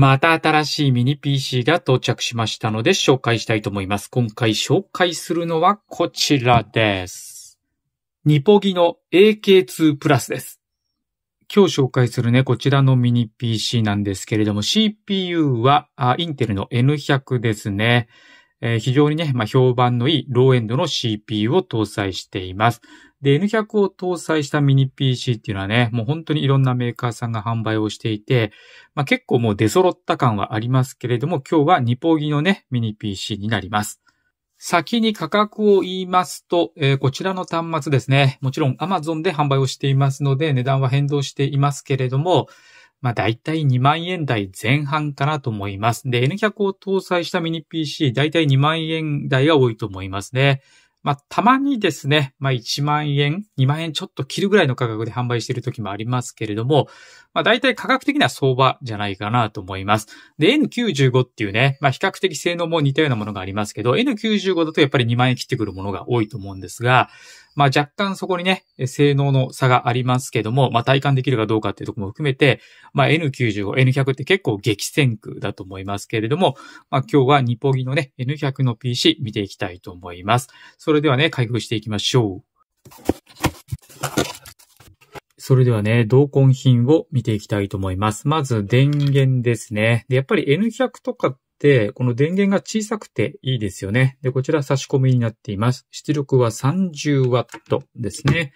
また新しいミニ PC が到着しましたので紹介したいと思います。今回紹介するのはこちらです。ニポギの AK2 プラスです。今日紹介するね、こちらのミニ PC なんですけれども、CPU は、インテルの N100 ですね。えー、非常にね、まあ、評判のいいローエンドの CPU を搭載しています。で、N100 を搭載したミニ PC っていうのはね、もう本当にいろんなメーカーさんが販売をしていて、まあ、結構もう出揃った感はありますけれども、今日はニポギのね、ミニ PC になります。先に価格を言いますと、えー、こちらの端末ですね。もちろん Amazon で販売をしていますので、値段は変動していますけれども、まあ、だいたい2万円台前半かなと思います。で、N100 を搭載したミニ PC、だいたい2万円台が多いと思いますね。まあ、たまにですね、まあ、1万円、2万円ちょっと切るぐらいの価格で販売している時もありますけれども、まあ、大体価格的には相場じゃないかなと思います。で、N95 っていうね、まあ、比較的性能も似たようなものがありますけど、N95 だとやっぱり2万円切ってくるものが多いと思うんですが、まあ若干そこにね、性能の差がありますけども、まあ体感できるかどうかっていうところも含めて、まあ N95、N100 って結構激戦区だと思いますけれども、まあ今日はニポギのね、N100 の PC 見ていきたいと思います。それではね、開封していきましょう。それではね、同梱品を見ていきたいと思います。まず電源ですね。で、やっぱり N100 とかっ、この電源が小さくていいですよね。で、こちら差し込みになっています。出力は 30W ですね。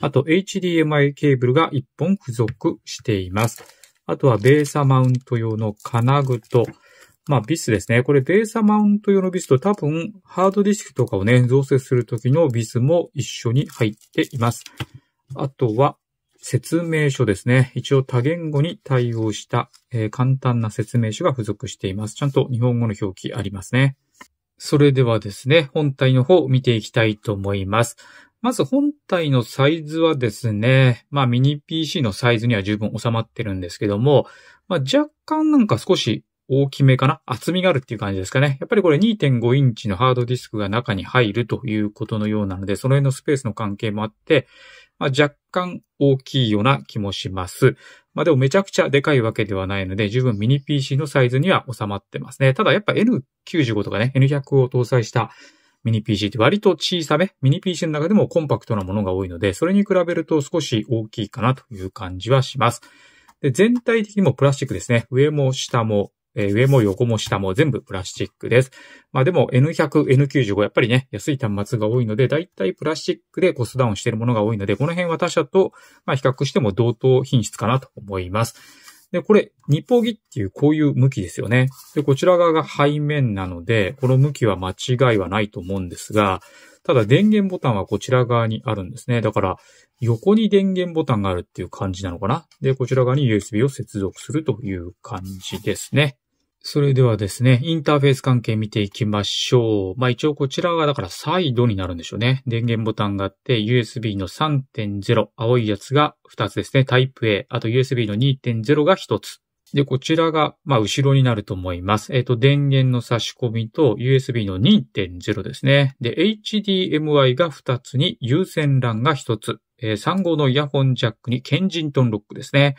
あと HDMI ケーブルが1本付属しています。あとはベーサマウント用の金具と、まあ、ビスですね。これ、ベーサマウント用のビスと多分、ハードディスクとかをね、造成するときのビスも一緒に入っています。あとは、説明書ですね。一応多言語に対応した、えー、簡単な説明書が付属しています。ちゃんと日本語の表記ありますね。それではですね、本体の方を見ていきたいと思います。まず本体のサイズはですね、まあミニ PC のサイズには十分収まってるんですけども、まあ若干なんか少し大きめかな厚みがあるっていう感じですかね。やっぱりこれ2.5インチのハードディスクが中に入るということのようなので、その辺のスペースの関係もあって、まあ、若干大きいような気もします。まあでもめちゃくちゃでかいわけではないので、十分ミニ PC のサイズには収まってますね。ただやっぱ N95 とかね、N100 を搭載したミニ PC って割と小さめ、ミニ PC の中でもコンパクトなものが多いので、それに比べると少し大きいかなという感じはします。で全体的にもプラスチックですね。上も下もえ上も横も下も全部プラスチックです。まあでも N100、N95 やっぱりね、安い端末が多いので、だいたいプラスチックでコストダウンしているものが多いので、この辺は他社と、ま比較しても同等品質かなと思います。で、これ、二ポ木っていうこういう向きですよね。で、こちら側が背面なので、この向きは間違いはないと思うんですが、ただ電源ボタンはこちら側にあるんですね。だから、横に電源ボタンがあるっていう感じなのかな。で、こちら側に USB を接続するという感じですね。それではですね、インターフェース関係見ていきましょう。まあ一応こちらがだからサイドになるんでしょうね。電源ボタンがあって USB の3.0、青いやつが2つですね。タイプ A、あと USB の2.0が1つ。で、こちらが、まあ、後ろになると思います。えっ、ー、と、電源の差し込みと USB の2.0ですね。で、HDMI が2つに、有線 LAN が1つ。えー、3号のイヤホンジャックに、ケンジントンロックですね。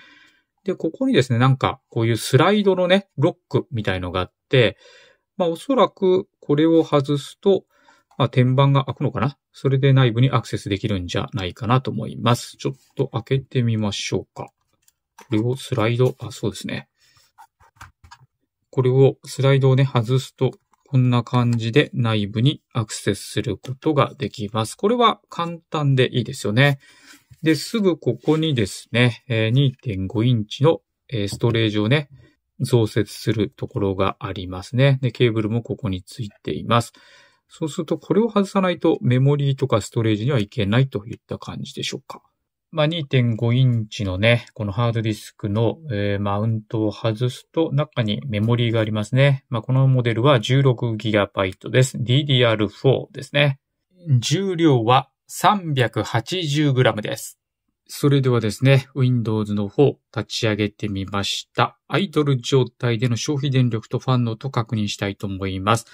で、ここにですね、なんか、こういうスライドのね、ロックみたいのがあって、まあ、おそらく、これを外すと、まあ、天板が開くのかなそれで内部にアクセスできるんじゃないかなと思います。ちょっと開けてみましょうか。これをスライド、あ、そうですね。これをスライドをね、外すと、こんな感じで内部にアクセスすることができます。これは簡単でいいですよね。で、すぐここにですね、2.5インチのストレージをね、増設するところがありますね。で、ケーブルもここについています。そうすると、これを外さないとメモリーとかストレージにはいけないといった感じでしょうか。まあ、2.5インチのね、このハードディスクの、えー、マウントを外すと中にメモリーがありますね。まあ、このモデルは 16GB です。DDR4 ですね。重量は 380g です。それではですね、Windows の方立ち上げてみました。アイドル状態での消費電力とファンの音確認したいと思います。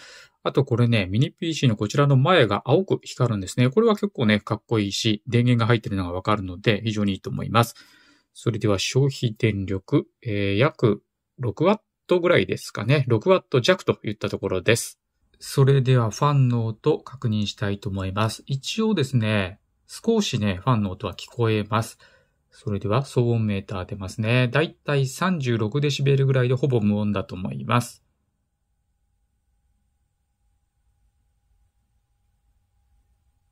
あとこれね、ミニ PC のこちらの前が青く光るんですね。これは結構ね、かっこいいし、電源が入ってるのがわかるので非常にいいと思います。それでは消費電力、えー、約 6W ぐらいですかね。6W 弱といったところです。それではファンの音確認したいと思います。一応ですね、少しね、ファンの音は聞こえます。それでは騒音メーター出ますね。だいたい 36dB ぐらいでほぼ無音だと思います。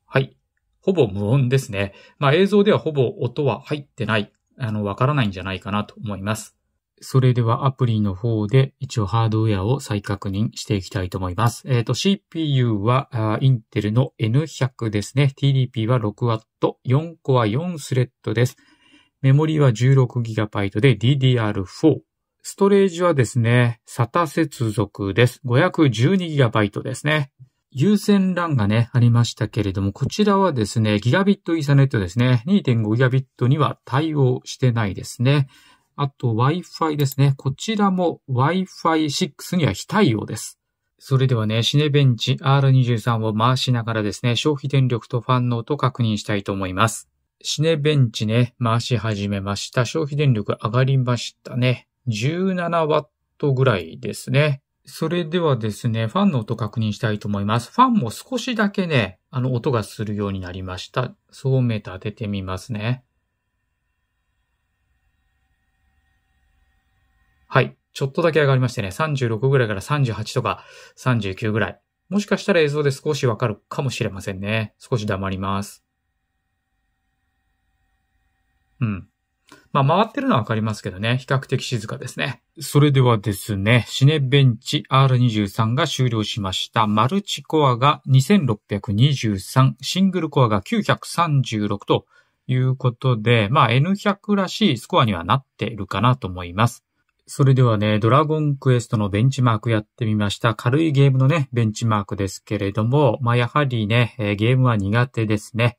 はい。ほぼ無音ですね。まあ映像ではほぼ音は入ってない。あの、わからないんじゃないかなと思います。それではアプリの方で一応ハードウェアを再確認していきたいと思います。えっ、ー、と、CPU はインテルの N100 ですね。TDP は 6W、4コア4スレッドです。メモリは 16GB で DDR4。ストレージはですね、SATA 接続です。512GB ですね。優先欄がね、ありましたけれども、こちらはですね、ギガビットイーサネットですね。2.5ギガビットには対応してないですね。あと Wi-Fi ですね。こちらも Wi-Fi6 には非対応です。それではね、シネベンチ R23 を回しながらですね、消費電力とファンの音確認したいと思います。シネベンチね、回し始めました。消費電力上がりましたね。17W ぐらいですね。それではですね、ファンの音確認したいと思います。ファンも少しだけね、あの音がするようになりました。そうメーター当ててみますね。はい。ちょっとだけ上がりましてね、36ぐらいから38とか39ぐらい。もしかしたら映像で少しわかるかもしれませんね。少し黙ります。うん。まあ、回ってるのはわかりますけどね。比較的静かですね。それではですね、シネベンチ R23 が終了しました。マルチコアが2623、シングルコアが936ということで、まあ N100 らしいスコアにはなっているかなと思います。それではね、ドラゴンクエストのベンチマークやってみました。軽いゲームのね、ベンチマークですけれども、まあ、やはりね、ゲームは苦手ですね。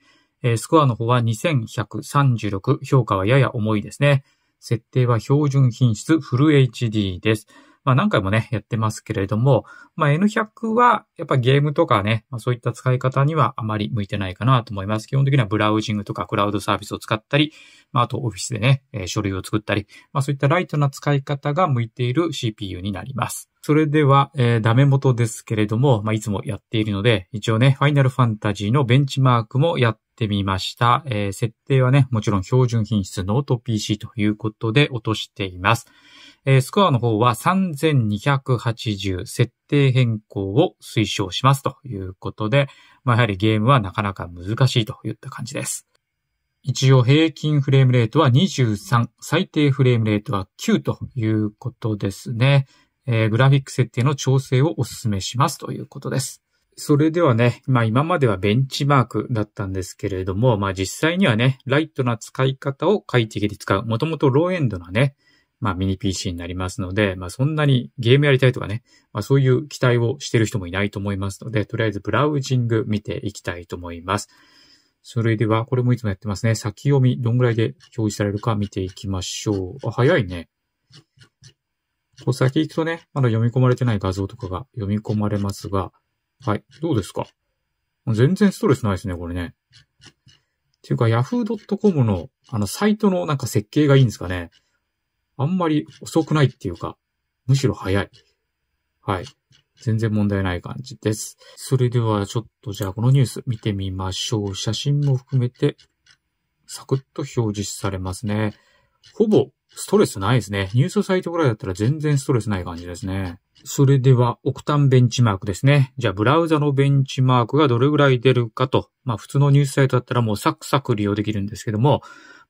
スコアの方は2136、評価はやや重いですね。設定は標準品質フル HD です。まあ何回もね、やってますけれども、まあ N100 はやっぱゲームとかね、まあそういった使い方にはあまり向いてないかなと思います。基本的にはブラウジングとかクラウドサービスを使ったり、まああとオフィスでね、えー、書類を作ったり、まあそういったライトな使い方が向いている CPU になります。それでは、えー、ダメ元ですけれども、まあいつもやっているので、一応ね、ファイナルファンタジーのベンチマークもやっててみました。えー、設定はね、もちろん標準品質ノート PC ということで落としています。えー、スコアの方は3280設定変更を推奨しますということで、まあ、やはりゲームはなかなか難しいといった感じです。一応平均フレームレートは23、最低フレームレートは9ということですね。えー、グラフィック設定の調整をお勧めしますということです。それではね、まあ今まではベンチマークだったんですけれども、まあ実際にはね、ライトな使い方を快適に使う。もともとローエンドなね、まあミニ PC になりますので、まあそんなにゲームやりたいとかね、まあそういう期待をしてる人もいないと思いますので、とりあえずブラウジング見ていきたいと思います。それでは、これもいつもやってますね。先読み、どんぐらいで表示されるか見ていきましょう。あ、早いね。こう先行くとね、まだ読み込まれてない画像とかが読み込まれますが、はい、どうですか全然ストレスないですね、これね。っていうか、yahoo.com のあのサイトのなんか設計がいいんですかね。あんまり遅くないっていうか、むしろ早い。はい。全然問題ない感じです。それではちょっとじゃあこのニュース見てみましょう。写真も含めてサクッと表示されますね。ほぼストレスないですね。ニュースサイトぐらいだったら全然ストレスない感じですね。それでは、オクタンベンチマークですね。じゃあ、ブラウザのベンチマークがどれぐらい出るかと。まあ、普通のニュースサイトだったらもうサクサク利用できるんですけども、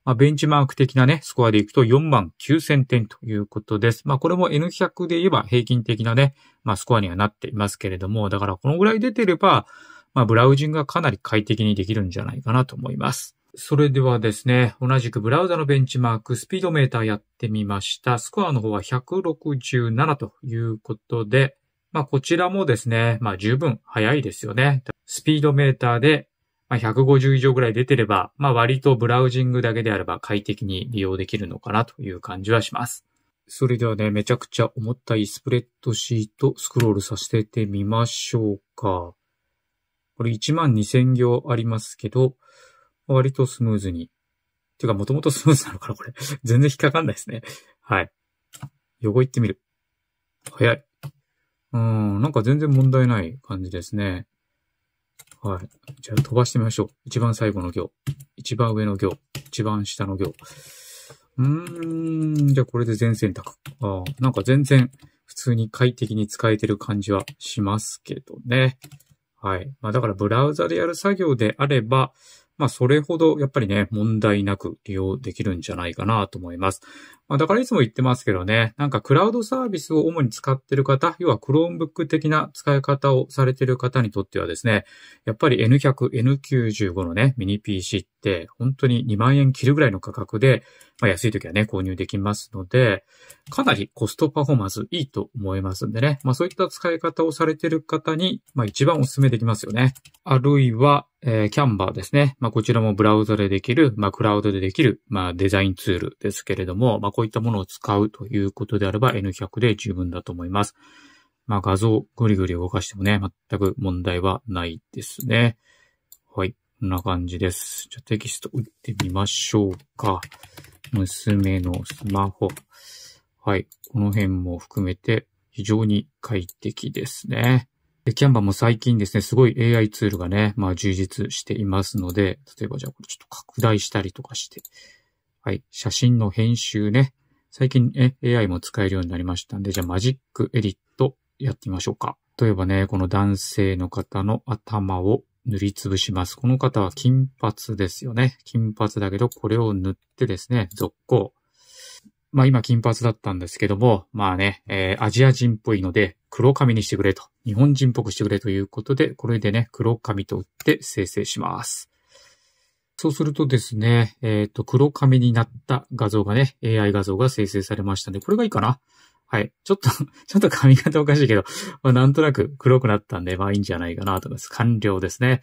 まあ、ベンチマーク的なね、スコアでいくと4万9000点ということです。まあ、これも N100 で言えば平均的なね、まあ、スコアにはなっていますけれども、だからこのぐらい出てれば、まあ、ブラウジングがかなり快適にできるんじゃないかなと思います。それではですね、同じくブラウザのベンチマーク、スピードメーターやってみました。スコアの方は167ということで、まあこちらもですね、まあ十分早いですよね。スピードメーターでまあ、150以上ぐらい出てれば、まあ、割とブラウジングだけであれば快適に利用できるのかなという感じはします。それではね、めちゃくちゃ重たいスプレッドシートスクロールさせてみましょうか。これ12000行ありますけど、割とスムーズに。てか、もともとスムーズなのかなこれ。全然引っかかんないですね。はい。横行ってみる。早い。うん、なんか全然問題ない感じですね。はい。じゃあ飛ばしてみましょう。一番最後の行。一番上の行。一番下の行。うーん、じゃあこれで全選択。ああ、なんか全然普通に快適に使えてる感じはしますけどね。はい。まあだからブラウザでやる作業であれば、まあ、それほどやっぱりね、問題なく利用できるんじゃないかなと思います。まあ、だからいつも言ってますけどね、なんかクラウドサービスを主に使ってる方、要は Chromebook 的な使い方をされてる方にとってはですね、やっぱり N100、N95 のね、ミニ PC っ、本当に2万円切るぐらいの価格で、まあ、安い時はね、購入できますので、かなりコストパフォーマンスいいと思いますんでね。まあ、そういった使い方をされている方に、まあ、一番お勧めできますよね。あるいは、えー、キャンバーですね。まあ、こちらもブラウザでできる、まあ、クラウドでできる、まあ、デザインツールですけれども、まあ、こういったものを使うということであれば N100 で十分だと思います。まあ、画像をぐりぐり動かしてもね、全く問題はないですね。はい。こんな感じです。じゃ、テキスト打ってみましょうか。娘のスマホ。はい。この辺も含めて非常に快適ですね。で、キャンバも最近ですね、すごい AI ツールがね、まあ充実していますので、例えばじゃあこれちょっと拡大したりとかして、はい、写真の編集ね、最近、ね、AI も使えるようになりましたんで、じゃあマジックエディットやってみましょうか。例えばね、この男性の方の頭を塗りつぶします。この方は金髪ですよね。金髪だけど、これを塗ってですね、続行。まあ今金髪だったんですけども、まあね、えー、アジア人っぽいので黒髪にしてくれと、日本人っぽくしてくれということで、これでね、黒髪と打って生成します。そうするとですね、えっ、ー、と、黒髪になった画像がね、AI 画像が生成されましたんで、これがいいかなはい。ちょっと ちょっと髪型おかしいけど、まあ、なんとなく黒くなったんで、まあいいんじゃないかなと思います。完了ですね。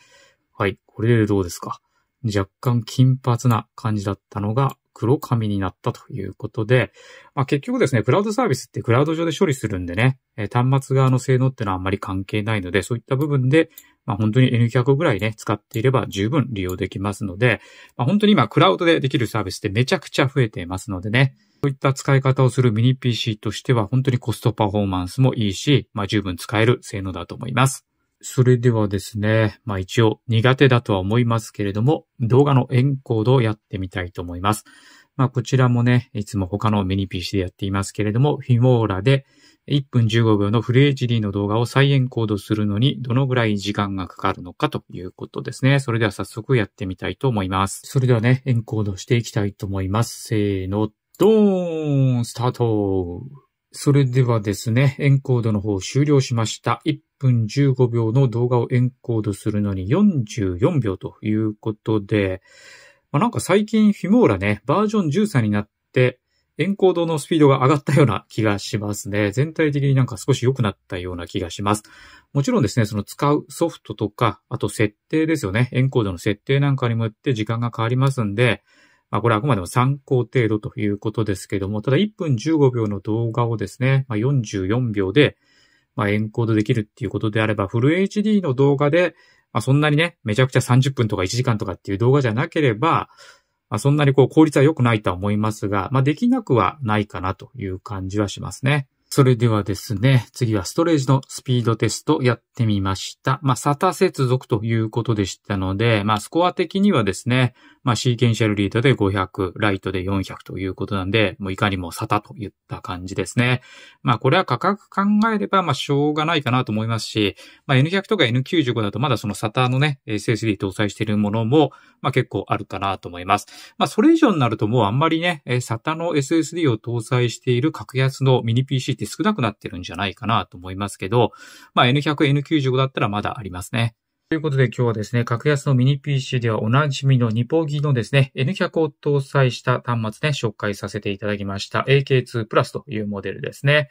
はい。これでどうですか若干金髪な感じだったのが黒髪になったということで、まあ、結局ですね、クラウドサービスってクラウド上で処理するんでね、えー、端末側の性能ってのはあんまり関係ないので、そういった部分で、まあ、本当に N100 ぐらいね、使っていれば十分利用できますので、まあ、本当に今クラウドでできるサービスってめちゃくちゃ増えていますのでね、そういった使い方をするミニ PC としては本当にコストパフォーマンスもいいし、まあ十分使える性能だと思います。それではですね、まあ一応苦手だとは思いますけれども、動画のエンコードをやってみたいと思います。まあこちらもね、いつも他のミニ PC でやっていますけれども、フィモーラで1分15秒のフル HD の動画を再エンコードするのにどのぐらい時間がかかるのかということですね。それでは早速やってみたいと思います。それではね、エンコードしていきたいと思います。せーの。ドーンスタートそれではですね、エンコードの方終了しました。1分15秒の動画をエンコードするのに44秒ということで、まあ、なんか最近フィモーラね、バージョン13になって、エンコードのスピードが上がったような気がしますね。全体的になんか少し良くなったような気がします。もちろんですね、その使うソフトとか、あと設定ですよね。エンコードの設定なんかにもよって時間が変わりますんで、まあ、これはあくまでも参考程度ということですけども、ただ1分15秒の動画をですね、まあ、44秒で、まあ、エンコードできるっていうことであれば、フル HD の動画で、まあ、そんなにね、めちゃくちゃ30分とか1時間とかっていう動画じゃなければ、まあ、そんなにこう効率は良くないとは思いますが、まあ、できなくはないかなという感じはしますね。それではですね、次はストレージのスピードテストやってみました。まあ、SATA 接続ということでしたので、まあ、スコア的にはですね、まあ、シーケンシャルリードで500、ライトで400ということなんで、もういかにも SATA といった感じですね。まあ、これは価格考えれば、まあ、しょうがないかなと思いますし、まあ、N100 とか N95 だとまだその SATA のね、SSD 搭載しているものも、まあ、結構あるかなと思います。まあ、それ以上になるともうあんまりね、SATA の SSD を搭載している格安のミニ PC て少なくなってるんじゃないかなと思いますけど、まあ N100、N95 だったらまだありますね。ということで今日はですね、格安のミニ PC ではおなじみのニポギのですね、N100 を搭載した端末ね、紹介させていただきました。AK2 プラスというモデルですね。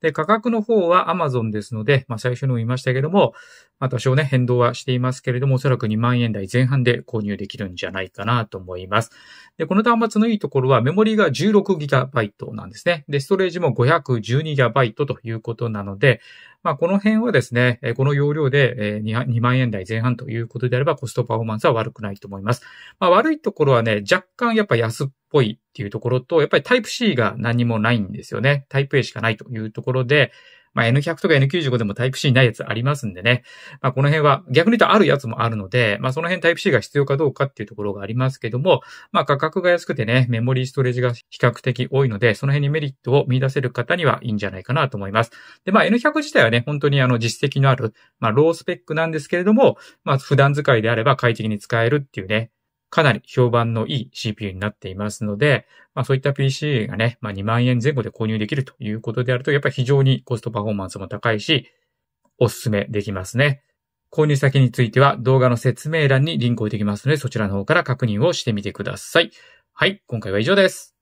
で、価格の方は Amazon ですので、まあ、最初にも言いましたけども、まあ、多少ね、変動はしていますけれども、おそらく2万円台前半で購入できるんじゃないかなと思います。で、この端末のいいところは、メモリが 16GB なんですね。で、ストレージも 512GB ということなので、まあ、この辺はですね、この容量で 2, 万円台前半ということであればコストパフォーマンスは悪くないと思います。まあ、悪いところはね、若干やっぱ安っぽいっていうところと、やっぱりタイプ C が何もないんですよね。タイプ A しかないというところで、まあ、N100 とか N95 でもタイプ C ないやつありますんでね。まあ、この辺は逆に言うとあるやつもあるので、まあ、その辺タイプ C が必要かどうかっていうところがありますけども、まあ、価格が安くてね、メモリーストレージが比較的多いので、その辺にメリットを見出せる方にはいいんじゃないかなと思います。で、まあ、N100 自体はね、本当にあの実績のある、まあ、ロースペックなんですけれども、まあ、普段使いであれば快適に使えるっていうね、かなり評判のいい CPU になっていますので、まあそういった PC がね、まあ2万円前後で購入できるということであると、やっぱり非常にコストパフォーマンスも高いし、おすすめできますね。購入先については動画の説明欄にリンクを置いてきますので、そちらの方から確認をしてみてください。はい、今回は以上です。